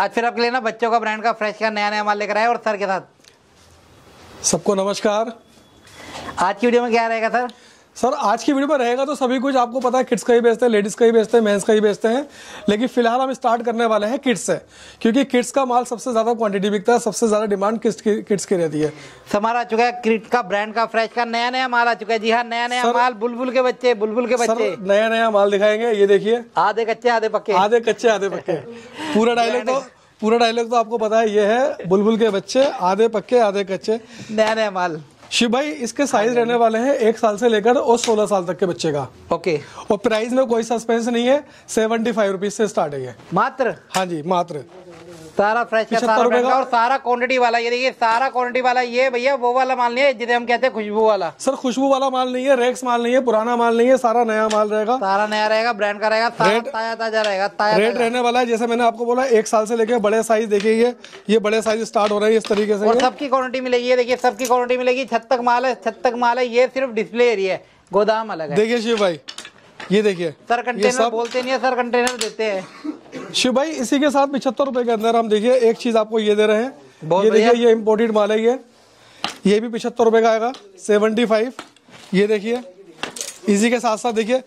आज फिर आपके लिए ना बच्चों का ब्रांड का फ्रेश का नया नया माल लेकर आए और सर के साथ सबको नमस्कार आज की वीडियो में क्या रहेगा सर सर आज की वीडियो में रहेगा तो सभी कुछ आपको पता है किड्स का ही बेचते हैं लेडीज़ का ही बेचते हैं मेंस का ही बेचते हैं लेकिन फिलहाल हम स्टार्ट करने वाले हैं किड्स से क्योंकि किड्स का माल सबसे ज़्यादा क्वांटिटी बिकता है सबसे ज़्यादा डिमांड किड्स की किड्स की रहती है समार आ चुका है किड का ब्रांड का फ्रेश का नया नया माल आ चुका है जी हाँ नया नया माल बुलबुल के बच्चे बुलबुल के बच्चे नया नया माल दिखाएंगे ये देखिए आधे कच्चे आधे पक्के आधे कच्चे आधे पक्के पूरा डायलॉग तो पूरा डायलॉग तो आपको पता है ये है बुलबुल के बच्चे आधे पक्के आधे कच्चे नया नया माल शिव भाई इसके साइज रहने वाले हैं एक साल से लेकर और सोलह साल तक के बच्चे का ओके और प्राइस में कोई सस्पेंस नहीं है सेवेंटी फाइव रुपीज से स्टार्ट है मात्र हाँ जी मात्र सारा फ्रेश का सारा का और सारा क्वांटिटी वाला ये देखिए सारा क्वांटिटी वाला ये भैया वो वाला माल नहीं है जिसे हम कहते हैं खुशबू वाला सर खुशबू वाला माल नहीं है रेक्स माल नहीं है पुराना माल नहीं है सारा नया माल रहेगा सारा नया रहेगा ब्रांड का रहेगा ताजा ताजा रहेगा ताजा रेट रहने वाला है जैसे मैंने आपको बोला एक साल से लेके बड़े साइज देखिए ये बड़े साइज स्टार्ट हो रहे हैं इस तरीके से सबकी क्वान्टिटी मिलेगी देखिए सबकी क्वान्टिटी मिलेगी छत तक माल है छत तक माल है ये सिर्फ डिस्प्ले एरिया है गोदाम अलग है देखिए शिव भाई ये देखिए सर कंटेनर सब... बोलते नहीं है सर कंटेनर देते हैं शिव भाई इसी के साथ पिछहत्तर रुपए के अंदर हम देखिए एक चीज आपको ये दे रहे हैं ये देखिए ये इम्पोर्टेड माल है ये ये भी पिछहत्तर रुपए का आएगा सेवेंटी फाइव ये देखिए इसी के साथ साथ देखिए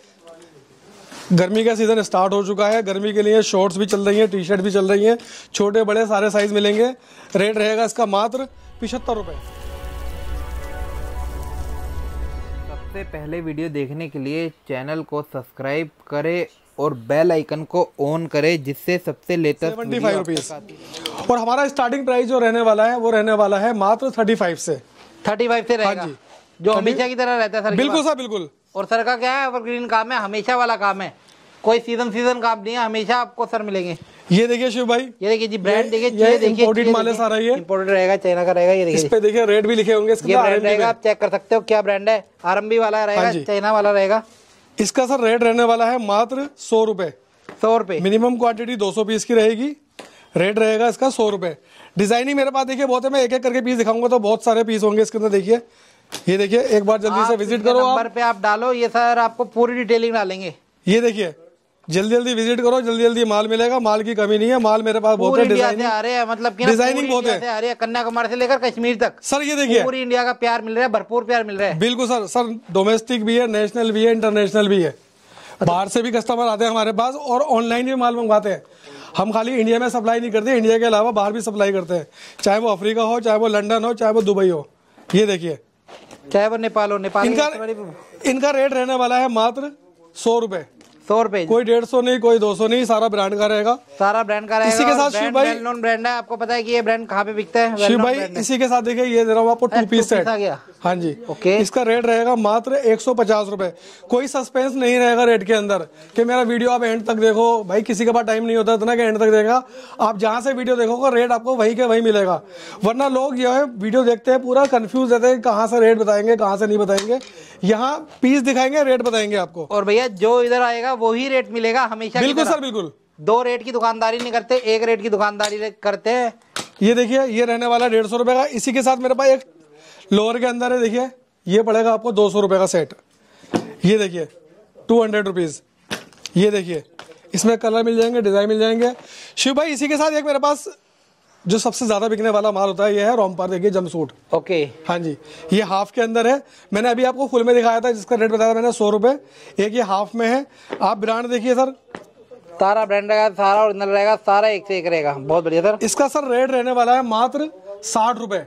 गर्मी का सीज़न स्टार्ट हो चुका है गर्मी के लिए शॉर्ट्स भी चल रही हैं टी शर्ट भी चल रही हैं छोटे बड़े सारे साइज़ मिलेंगे रेट रहेगा इसका मात्र पिछहत्तर रुपये सबसे पहले वीडियो देखने के लिए चैनल को सब्सक्राइब करें और बेल आइकन को ऑन करें जिससे सबसे लेटेस्ट सेवेंटी फाइव रुपीज और हमारा स्टार्टिंग प्राइस जो रहने वाला है वो रहने वाला है मात्र थर्टी फाइव से थर्टी फाइव से रहेगा हाँ जो हाँ हमेशा की तरह रहता है सर बिल्कुल सर बिल्कुल और सर का क्या है एवरग्रीन काम है हमेशा वाला काम है कोई सीजन सीजन काम नहीं है हमेशा आपको सर मिलेंगे ये देखिए शिव भाई ये देखिए जी ब्रांड देखिए देखिए इम्पोर्टेड माल है सारा ये इम्पोर्टेड रहेगा चाइना का रहेगा ये देखिए इस पे देखिए रेट भी लिखे होंगे इसका ब्रांड तो रहेगा आप चेक कर सकते हो क्या ब्रांड है आरएमबी वाला हाँ रहेगा चाइना वाला रहेगा इसका सर रेट रहने वाला है मात्र सौ रूपए सौ रुपए मिनिमम क्वांटिटी दो सौ पीस की रहेगी रेट रहेगा इसका सौ रुपए डिजाइन ही मेरे पास देखिए बहुत है मैं एक एक करके पीस दिखाऊंगा तो बहुत सारे पीस होंगे इसके अंदर देखिए ये देखिए एक बार जल्दी से विजिट करो नंबर पे आप डालो ये सर आपको पूरी डिटेलिंग डालेंगे ये देखिए जल्दी जल्दी विजिट करो जल्दी जल्दी माल मिलेगा माल की कमी नहीं है माल मेरे पास बहुत है डिजाइनिंग आ रहे हैं मतलब डिजाइनिंग बहुत है आ कन्याकुमारी से लेकर कश्मीर तक सर ये देखिए पूरी इंडिया का प्यार मिल रहा है भरपूर प्यार मिल रहा है बिल्कुल सर सर डोमेस्टिक भी है नेशनल भी है इंटरनेशनल भी है बाहर से भी कस्टमर आते हैं हमारे पास और ऑनलाइन भी माल मंगवाते हैं हम खाली इंडिया में सप्लाई नहीं करते इंडिया के अलावा बाहर भी सप्लाई करते हैं चाहे वो अफ्रीका हो चाहे वो लंडन हो चाहे वो दुबई हो ये देखिए चाहे वो नेपाल हो नेपाल इनका इनका रेट रहने वाला है मात्र सौ रुपए सौ रुपए कोई डेढ़ सौ नहीं कोई दो सौ नहीं सारा ब्रांड का रहेगा सारा ब्रांड का रहेगा इसी के साथ शिव भाई ब्रांड है आपको पता है कि ये ब्रांड कहाँ पे बिकता है शिव भाई इसी के साथ देखिए ये दे रहा हूँ आपको टू पीस सेट हाँ जी ओके इसका रेट रहेगा मात्र एक सौ पचास रूपए कोई सस्पेंस नहीं रहेगा रेट के अंदर कि मेरा वीडियो आप एंड तक देखो भाई किसी के पास टाइम नहीं होता इतना कि एंड तक देखा आप जहाँ से वीडियो देखोगे रेट आपको वही के वही मिलेगा वरना लोग जो है वीडियो देखते हैं पूरा कंफ्यूज रहते हैं कहाँ से रेट बताएंगे कहाँ से नहीं बताएंगे यहाँ पीस दिखाएंगे रेट बताएंगे आपको और भैया जो इधर आएगा वो ही रेट मिलेगा हमेशा बिल्कुल सर बिल्कुल दो रेट की दुकानदारी नहीं करते एक रेट की दुकानदारी करते हैं ये देखिए ये रहने वाला डेढ़ सौ रुपए का इसी के साथ मेरे पास एक लोअर के अंदर है देखिए ये पड़ेगा आपको दो सौ रुपए का सेट ये देखिए टू हंड्रेड रुपीज़ ये देखिए इसमें कलर मिल जाएंगे डिज़ाइन मिल जाएंगे शिव भाई इसी के साथ एक मेरे पास जो सबसे ज्यादा बिकने वाला माल होता है ये है रोमपार देखिए जम सूट ओके हाँ जी ये हाफ के अंदर है मैंने अभी आपको फुल में दिखाया था जिसका रेट बताया था मैंने सौ रुपए एक ये हाफ में है आप ब्रांड देखिए सर सारा ब्रांड रहेगा सारा ओरिजिनल रहेगा सारा एक से एक रहेगा बहुत बढ़िया सर इसका सर रेट रहने वाला है मात्र साठ रुपए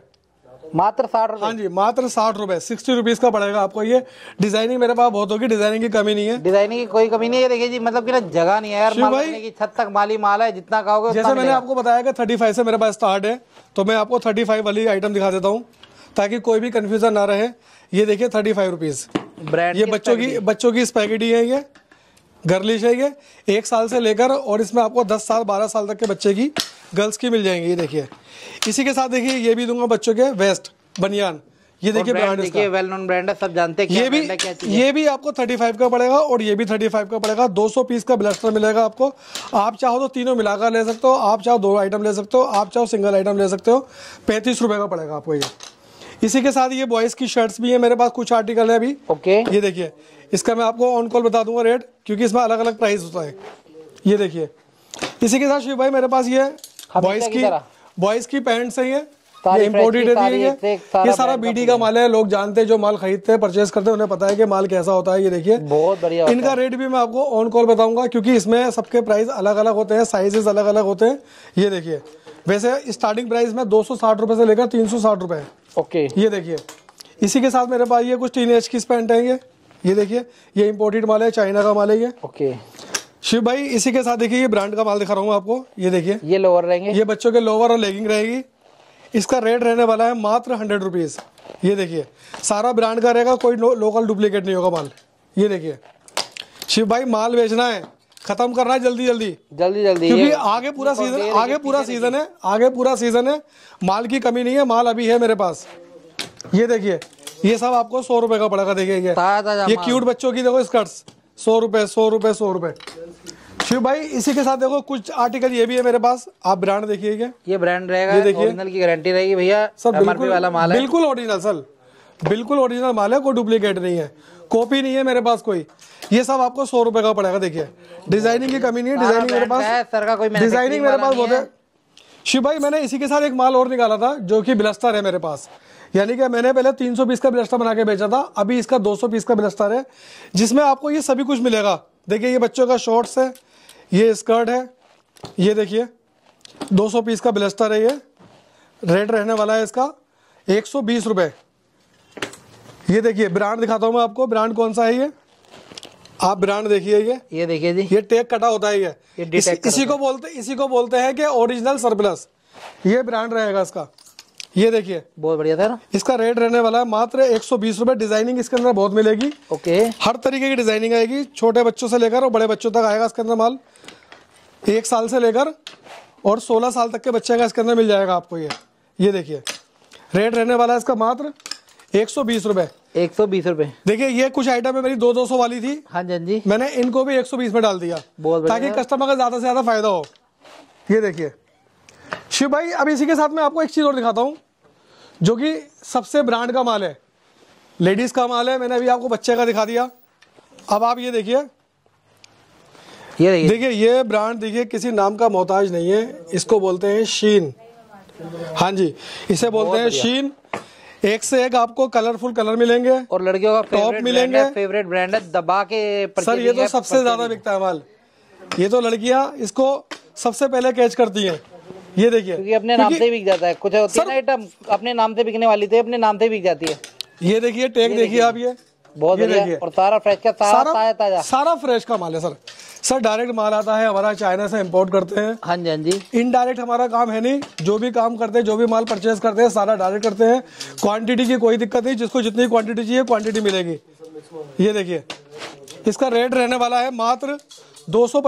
मात्र साठ रुपए हाँ जी मात्र साठ रुपए सिक्सटी रुपीज का पड़ेगा आपको ये डिजाइनिंग मेरे पास बहुत होगी डिजाइनिंग की कमी नहीं है डिजाइनिंग की कोई कमी नहीं है देखिए जी मतलब कि ना जगह नहीं है यार माल रखने की छत तक माली माल है जितना कहोगे जैसे मैंने आपको बताया कि थर्टी फाइव से मेरे पास स्टार्ट है तो मैं आपको थर्टी फाइव वाली आइटम दिखा देता हूँ ताकि कोई भी कन्फ्यूजन ना रहे ये देखिए थर्टी फाइव रुपीज ब्रांड ये बच्चों की बच्चों की स्पैगेटी है ये गर्लिश है ये एक साल से लेकर और इसमें आपको दस साल बारह साल तक के बच्चे की गर्ल्स की मिल जाएंगी ये देखिए इसी के साथ देखिए ये भी दूंगा बच्चों के वेस्ट बनियान ये देखिए ब्रांड देखिए वेल नोन ब्रांड है सब जानते हैं ये भी ये भी आपको 35 का पड़ेगा और ये भी 35 का पड़ेगा 200 पीस का ब्लस्टर मिलेगा आपको आप चाहो तो तीनों मिलाकर ले सकते हो आप चाहो दो आइटम ले सकते हो आप चाहो सिंगल आइटम ले सकते हो पैंतीस रुपए का पड़ेगा आपको ये इसी के साथ ये बॉयज की शर्ट्स भी है मेरे पास कुछ आर्टिकल है अभी ओके ये देखिए इसका मैं आपको ऑन कॉल बता दूंगा रेट क्योंकि इसमें अलग अलग प्राइस होता है ये देखिए इसी के साथ शिव भाई मेरे पास ये बॉयज की बॉयज की पैंट सही है ये ये इम्पोर्टेड है ये ये सारा बीडी का माल है लोग जानते हैं जो माल खरीदते हैं परचेस करते हैं उन्हें पता है कि माल कैसा होता है ये देखिए बहुत बढ़िया इनका रेट भी मैं आपको ऑन कॉल बताऊंगा क्योंकि इसमें सबके प्राइस अलग अलग होते हैं साइजेस अलग अलग होते हैं ये देखिए वैसे स्टार्टिंग प्राइस में दो सौ से लेकर तीन सौ है ओके ये देखिए इसी के साथ मेरे पास ये कुछ टीन एच की पैंट है ये ये देखिए ये इम्पोर्टेड माल है चाइना का माल है ये ओके शिव भाई इसी के साथ देखिए ये ब्रांड का माल दिखा रहा हूँ आपको ये देखिए ये लोअर रहेंगे ये बच्चों के लोअर और लेगिंग रहेगी इसका रेट रहने वाला है मात्र हंड्रेड रुपीज़ ये देखिए सारा ब्रांड का रहेगा कोई लोकल डुप्लीकेट नहीं होगा माल ये देखिए शिव भाई माल बेचना है खत्म करना है जल्दी जल्दी जल्दी जल्दी क्योंकि आगे पूरा सीजन आगे पूरा सीजन है आगे पूरा सीजन है माल की कमी नहीं है माल अभी है मेरे पास ये देखिए ये सब आपको सौ रुपए का पड़ेगा देखिए ये क्यूट बच्चों की देखो स्कर्ट सौ रुपए सौ रुपए सौ रुपए शिव भाई इसी के साथ देखो कुछ आर्टिकल ये भी है मेरे पास आप ब्रांड देखिएगा ये ब्रांड रहेगा ओरिजिनल की गारंटी रहेगी भैया सर बिल्कुल वाला माल है बिल्कुल ओरिजिनल सर बिल्कुल ओरिजिनल माल है कोई डुप्लीकेट नहीं है कॉपी नहीं है मेरे पास कोई ये सब आपको सौ रुपए का पड़ेगा देखिए डिजाइनिंग की कमी नहीं है डिजाइनिंग मेरे पास सर का कोई डिजाइनिंग मेरे पास बहुत है शिव भाई मैंने इसी के साथ एक माल और निकाला था जो कि ब्लस्टर है मेरे पास यानी कि मैंने पहले 300 पीस का ब्लस्टर बना के बेचा था अभी इसका 200 पीस का ब्लस्टर है जिसमें आपको ये सभी कुछ मिलेगा देखिए ये बच्चों का शॉर्ट्स है ये स्कर्ट है ये देखिए 200 पीस का ब्लस्टर है ये रेट रहने वाला है इसका एक सौ ये देखिए ब्रांड दिखाता हूँ मैं आपको ब्रांड कौन सा है ये आप ब्रांड देखिए ये ये देखिए जी ये टेक कटा होता है ये, ये इस, इसी को बोलते इसी को बोलते हैं कि ओरिजिनल सरप्लस ये ब्रांड रहेगा इसका ये देखिए बहुत बढ़िया सर इसका रेट रहने वाला है मात्र एक सौ डिजाइनिंग इसके अंदर बहुत मिलेगी ओके हर तरीके की डिजाइनिंग आएगी छोटे बच्चों से लेकर और बड़े बच्चों तक आएगा इसके अंदर माल एक साल से लेकर और 16 साल तक के बच्चे का इसके अंदर मिल जाएगा आपको ये ये देखिए रेट रहने वाला है इसका मात्र एक सौ बीस रूपए एक सौ बीस रुपए देखिए ये कुछ आइटम है मेरी दो दो सौ वाली थी हाँ, हाँ जी मैंने इनको भी एक सौ बीस में डाल दिया ताकि कस्टमर का ज्यादा से ज्यादा फायदा हो ये देखिए शिव भाई अब इसी के साथ मैं आपको एक चीज़ और दिखाता हूँ जो कि सबसे ब्रांड का माल है लेडीज़ का माल है मैंने अभी आपको बच्चे का दिखा दिया अब आप ये देखिए ये देखिए ये ब्रांड देखिए किसी नाम का मोहताज नहीं है इसको बोलते हैं शीन हाँ जी इसे बोलते हैं शीन एक से एक आपको कलरफुल कलर मिलेंगे और लड़कियों का टॉप मिलेंगे फेवरेट ब्रांड है दबा के सर ये तो सबसे ज्यादा बिकता है माल ये तो लड़कियां इसको सबसे पहले कैच करती हैं ये देखिए क्योंकि अपने नाम से बिक जाता है कुछ होती है ना आइटम अपने नाम से बिकने वाली थी अपने नाम से बिक जाती है ये देखिए टेक देखिए आप ये बहुत बढ़िया और सारा फ्रेश का सारा ताजा ताजा सारा फ्रेश का माल है सर सर डायरेक्ट माल आता है हमारा चाइना से इंपोर्ट करते हैं हाँ जी हाँ जी इनडायरेक्ट हमारा काम है नहीं जो भी काम करते हैं जो भी माल परचेज करते हैं सारा डायरेक्ट करते हैं क्वांटिटी की कोई दिक्कत नहीं जिसको जितनी क्वांटिटी चाहिए क्वांटिटी मिलेगी ये देखिए इसका रेट रहने वाला है मात्र दो सौ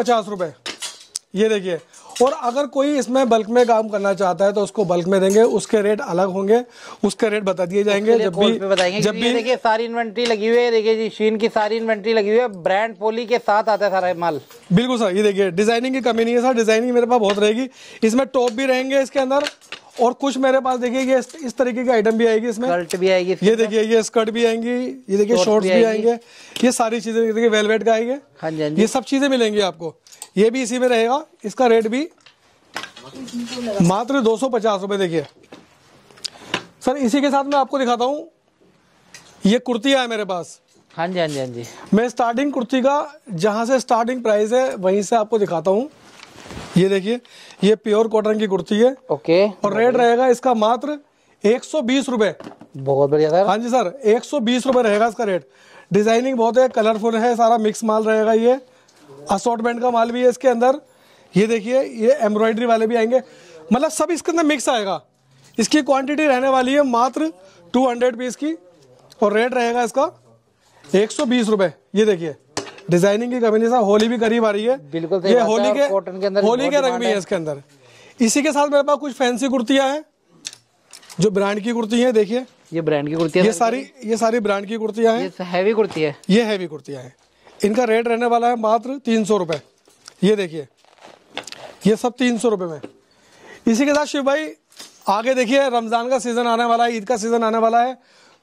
ये देखिए और अगर कोई इसमें बल्क में काम करना चाहता है तो उसको बल्क में देंगे उसके रेट अलग होंगे उसके रेट बता दिए जाएंगे जब भी जब भी देखिए सारी इन्वेंट्री लगी हुई है देखिए जी शीन की सारी इन्वेंट्री लगी हुई है ब्रांड पोली के साथ आता है सारा माल बिल्कुल सर ये देखिए डिजाइनिंग की कमी नहीं है सर डिजाइनिंग मेरे पास बहुत रहेगी इसमें टॉप भी रहेंगे इसके अंदर और कुछ मेरे पास देखिए ये इस तरीके की आइटम भी आएगी इसमें स्कर्ट भी आएगी ये देखिए ये स्कर्ट भी आएंगी ये देखिए शॉर्ट्स भी आएंगे ये सारी चीजें देखिए वेलवेट का आएंगे हाँ, हाँ जी ये सब चीजें मिलेंगी आपको ये भी इसी में रहेगा इसका रेट भी मात्र दो सौ पचास रुपये देखिए सर इसी के साथ मैं आपको दिखाता हूँ ये कुर्ती है मेरे पास हाँ जी हाँ जी हाँ जी मैं स्टार्टिंग कुर्ती का जहाँ से स्टार्टिंग प्राइस है वहीं से आपको दिखाता हूँ ये देखिए ये प्योर कॉटन की कुर्ती है ओके और रेट रहेगा इसका मात्र एक सौ बीस रुपए बहुत बढ़िया सर हाँ जी सर एक सौ बीस रुपए रहेगा इसका रेट डिजाइनिंग बहुत है कलरफुल है सारा मिक्स माल रहेगा ये असोटमेंट का माल भी है इसके अंदर ये देखिए ये एम्ब्रॉयडरी वाले भी आएंगे मतलब सब इसके अंदर मिक्स आएगा इसकी क्वांटिटी रहने वाली है मात्र 200 पीस की और रेट रहेगा इसका एक सौ ये देखिए डिजाइनिंग की कमी नहीं सर होली भी करीब आ रही है बिल्कुल ये होली के कॉटन के अंदर होली के रंग भी है इसके अंदर इसी के साथ मेरे पास कुछ फैंसी कुर्तियां हैं जो ब्रांड की कुर्ती है देखिए ये ब्रांड की कुर्ती है ये सारी ये सारी ब्रांड की कुर्तियां हैं हैवी कुर्ती है ये हैवी कुर्तियां हैं इनका रेट रहने वाला है मात्र तीन सौ रुपये ये देखिए ये सब तीन सौ रुपये में इसी के साथ शिव भाई आगे देखिए रमज़ान का सीज़न आने वाला है ईद का सीज़न आने वाला है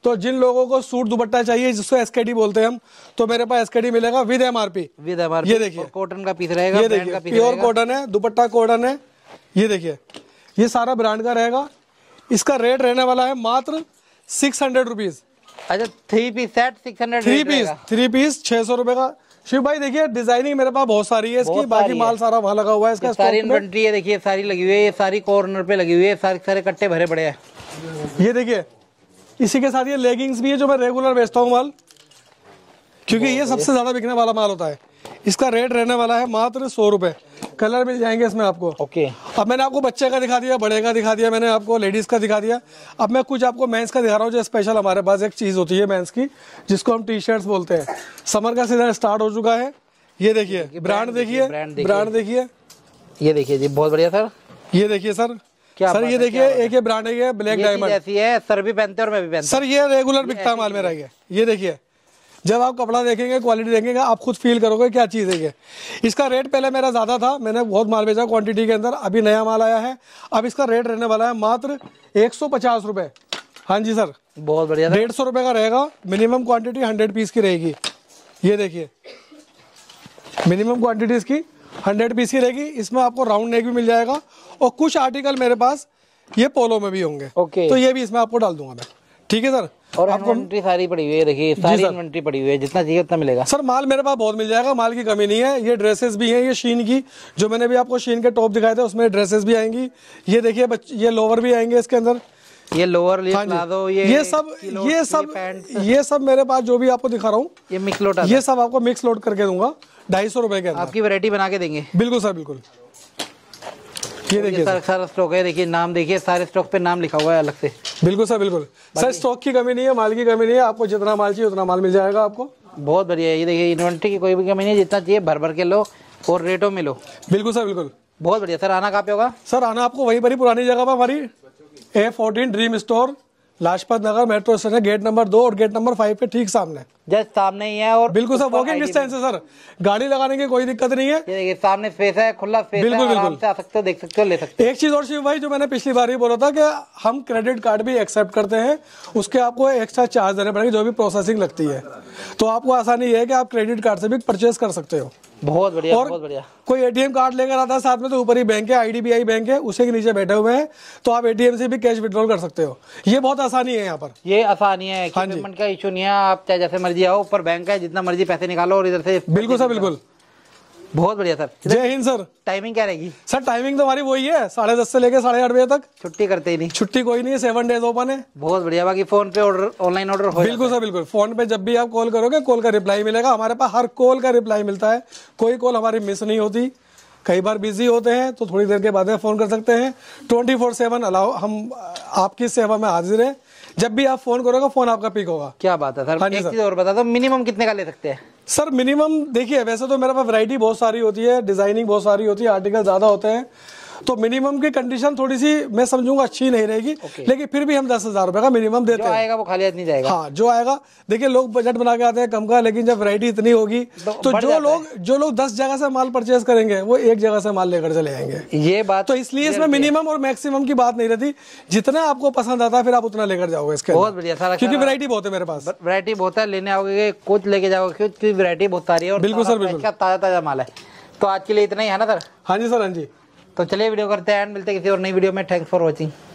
तो जिन लोगों को सूट दुपट्टा चाहिए जिसको एसकेडी बोलते हैं हम तो मेरे पास एसकेडी मिलेगा with MRP with M R ये देखिए कॉटन का पीस रहेगा ये देखिए प्योर कॉटन है दुपट्टा कॉटन है ये देखिए ये सारा ब्रांड का रहेगा इसका रेट रहने वाला है मात्र सिक्स हंड्रेड रुपीज अच्छा three piece set six hundred three piece three piece छह सौ रुपए का शिव भाई देखिए डिजाइनिंग मेरे पास बहुत सारी है इसकी बाकी माल सारा वहाँ लगा हुआ है इसका सारी इन्वेंट्री है देखिए सारी लगी हुई है ये सारी कॉर्नर पे लगी हुई है सारे सारे कट्टे भरे पड़े हैं ये देखिए इसी के साथ ये लेगिंग्स भी है जो मैं रेगुलर बेचता हूँ माल क्योंकि ये सबसे ज़्यादा बिकने वाला माल होता है इसका रेट रहने वाला है मात्र सौ रुपए कलर मिल जाएंगे इसमें आपको ओके okay. अब मैंने आपको बच्चे का दिखा दिया बड़े का दिखा दिया मैंने आपको लेडीज़ का दिखा दिया अब मैं कुछ आपको मेंस का दिखा रहा हूँ जो स्पेशल हमारे पास एक चीज़ होती है मेंस की जिसको हम टी शर्ट बोलते हैं समर का सीजन स्टार्ट हो चुका है ये देखिए ब्रांड देखिए ब्रांड देखिए ये देखिए जी बहुत बढ़िया सर ये देखिए सर क्या सर ये देखिए एक ये ब्रांड है ये ब्लैक डायमंड ऐसी है सर भी पहनते और मैं भी पहनता सर ये रेगुलर बिकता माल मेरा ये ये देखिए जब आप कपड़ा देखेंगे क्वालिटी देखेंगे आप खुद फील करोगे क्या चीज़ है ये इसका रेट पहले मेरा ज़्यादा था मैंने बहुत माल बेचा क्वांटिटी के अंदर अभी नया माल आया है अब इसका रेट रहने वाला है मात्र एक सौ पचास रुपए हाँ जी सर बहुत बढ़िया डेढ़ सौ रुपये का रहेगा मिनिमम क्वांटिटी हंड्रेड पीस की रहेगी ये देखिए मिनिमम क्वान्टिटी इसकी हंड्रेड पीस की रहेगी इसमें आपको राउंड नेक भी मिल जाएगा और कुछ आर्टिकल मेरे पास ये पोलो में भी होंगे ओके तो ये भी इसमें आपको डाल दूंगा मैं ठीक है सर और आपको इन्वेंट्री सारी पड़ी हुई है देखिए सारी इन्वेंट्री पड़ी हुई है जितना चाहिए उतना मिलेगा सर माल मेरे पास बहुत मिल जाएगा माल की कमी नहीं है ये ड्रेसेस भी हैं ये शीन की जो मैंने भी आपको शीन के टॉप दिखाए थे उसमें ड्रेसेस भी आएंगी ये देखिए ये लोवर भी आएंगे इसके अंदर ये लोअर हाँ ये ये सब ये सब ये, ये सब मेरे पास जो भी आपको दिखा रहा हूँ ये मिक्स लोड ये सब आपको मिक्स लोड करके दूंगा ढाई सौ रुपए के आपकी वैरायटी बना के देंगे बिल्कुल सर बिल्कुल ये देखिए सर सारा स्टॉक है देखिए नाम देखिए सारे स्टॉक पे नाम लिखा हुआ है अलग से बिल्कुल सर बिल्कुल सर स्टॉक की कमी नहीं है माल की कमी नहीं है आपको जितना माल चाहिए उतना माल मिल जाएगा आपको बहुत बढ़िया है ये देखिए इन्वेंट्री की कोई भी कमी नहीं जितना चाहिए भर भर के लो और रेटों में लो बिल्कुल सर बिल्कुल बहुत बढ़िया सर आना कहाँ पे होगा सर आना आपको वहीं पर ही पुरानी जगह पर हमारी A fourteen dream store Lajpat Nagar metro station gate number दो और गेट नंबर फाइव के ठीक सामने जस्ट सामने ही है और बिल्कुल सर वॉकिंग डिस्टेंस है सर गाड़ी लगाने की कोई दिक्कत नहीं है ये देखिए सामने स्पेस है खुला स्पेस बिल्कुल, बिल्कुल आ सकते हो देख सकते हो ले सकते हो एक चीज और शिव भाई जो मैंने पिछली बार ही बोला था कि हम क्रेडिट कार्ड भी एक्सेप्ट करते हैं उसके आपको एक्स्ट्रा चार्ज देने पड़ेंगे जो भी प्रोसेसिंग लगती है तो आपको आसानी है की आप क्रेडिट कार्ड से भी परचेज कर सकते हो बहुत बढ़िया और बहुत बढ़िया कोई एटीएम कार्ड लेकर आता है साथ में तो ऊपर ही बैंक है आईडीबीआई बैंक है उसी के नीचे बैठे हुए हैं तो आप एटीएम से भी कैश विड्रॉल कर सकते हो ये बहुत आसानी है यहाँ पर ये आसानी है हाँ का इशू नहीं है आप चाहे जैसे मर्जी मर्जी आओ ऊपर बैंक है जितना मर्जी पैसे निकालो और इधर से बिल्कुल सर बिल्कुल बहुत बढ़िया सर जय हिंद सर टाइमिंग क्या रहेगी सर टाइमिंग तो हमारी वही है साढ़े दस से लेकर साढ़े आठ बजे तक छुट्टी करते ही नहीं छुट्टी कोई नहीं सेवन डेज ओपन है बहुत बढ़िया बाकी फोन पे ऑर्डर ऑनलाइन ऑर्डर हो बिल्कुल सर बिल्कुल फोन पे जब भी आप कॉल करोगे कॉल का रिप्लाई मिलेगा हमारे पास हर कॉल का रिप्लाई मिलता है कोई कॉल हमारी मिस नहीं होती कई बार बिजी होते हैं तो थोड़ी देर के बाद फोन कर सकते हैं ट्वेंटी फोर सेवन अलाउ हम आपकी सेवा में हाजिर है जब भी आप फोन करोगे फोन आपका पिक होगा क्या बात है सर हाँ एक चीज और बता दो मिनिमम कितने का ले सकते हैं सर मिनिमम देखिए वैसे तो मेरे पास वैरायटी बहुत सारी होती है डिजाइनिंग बहुत सारी होती है आर्टिकल ज्यादा होते हैं तो मिनिमम की कंडीशन थोड़ी सी मैं समझूंगा अच्छी नहीं रहेगी लेकिन फिर भी हम दस हजार रुपए का मिनिमम देते हैं वो खाली नहीं जाएगा हाँ जो आएगा देखिए लोग बजट बना के आते हैं कम का लेकिन जब वरायटी इतनी होगी तो, तो जो लोग जो लोग दस जगह से माल परचेज करेंगे वो एक जगह से माल लेकर चले आएंगे ये बात तो इसलिए इसमें मिनिमम और मैक्सिमम की बात नहीं रहती जितना आपको पसंद आता फिर आप उतना लेकर जाओगे इसके बहुत बढ़िया सारा क्योंकि वरायटी बहुत है मेरे पास वरायटी बहुत है लेने आओगे कुछ लेके जाओगे क्योंकि वरायटी बहुत सारी है बिल्कुल सर बिल्कुल ताज़ा ताज़ा माल है तो आज के लिए इतना ही है ना सर हाँ जी सर हाँ जी तो चलिए वीडियो करते हैं एंड मिलते हैं किसी और नई वीडियो में थैंक्स फॉर वॉचिंग